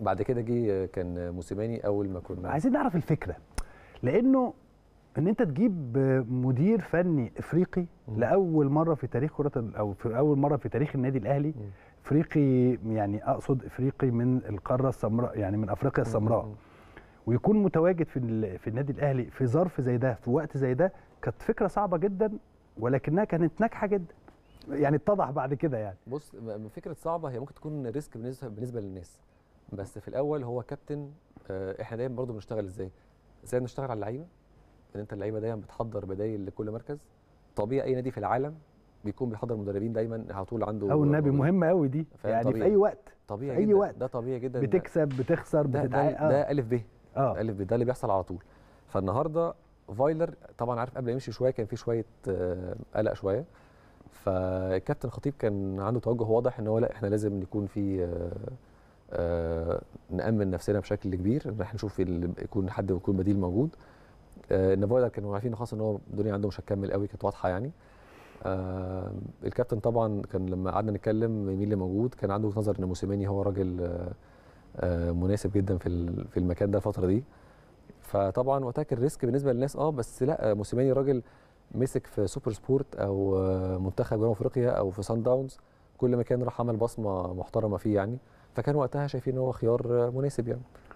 بعد كده جه كان موسيماني اول ما كنا عايزين نعرف الفكره لانه ان انت تجيب مدير فني افريقي م. لاول مره في تاريخ كره او في اول مره في تاريخ النادي الاهلي م. افريقي يعني اقصد افريقي من القاره السمراء يعني من افريقيا السمراء ويكون متواجد في في النادي الاهلي في ظرف زي ده في وقت زي ده كانت فكره صعبه جدا ولكنها كانت ناجحه جدا يعني اتضح بعد كده يعني بص فكره صعبه هي ممكن تكون ريسك بالنسبه بالنسبه للناس بس في الاول هو كابتن آه، احنا دايما برضو بنشتغل ازاي؟ ازاي نشتغل على اللعيبه ان انت اللعيبه دايما بتحضر بدايل لكل مركز طبيعي اي نادي في العالم بيكون بيحضر مدربين دايما على طول عنده او النبي مهمه قوي دي يعني طبيعي. في اي وقت طبيعي في اي جداً. وقت ده طبيعي جدا بتكسب بتخسر بتتعاقب ده, ده الف ب اه الف ب ده اللي بيحصل على طول فالنهارده فايلر طبعا عارف قبل ما يمشي شويه كان في شويه آه، قلق شويه فالكابتن خطيب كان عنده توجه واضح ان هو لا احنا لازم يكون في آه، آه، نامن نفسنا بشكل كبير ان احنا نشوف يكون حد يكون بديل موجود النافايدا آه، كانوا عارفين خاصه ان هو الدنيا عنده مش هتكمل قوي كانت واضحه يعني آه الكابتن طبعا كان لما قعدنا نتكلم مين اللي موجود كان عنده نظر ان موسيماني هو راجل آه, آه، مناسب جدا في في المكان ده الفتره دي فطبعا وقتها كان ريسك بالنسبه للناس اه بس لا موسيماني راجل مسك في سوبر سبورت او منتخب جنوب افريقيا او في سان داونز كل مكان راح عمل بصمه محترمه فيه يعني فكان وقتها شايفين ان هو خيار مناسب يعني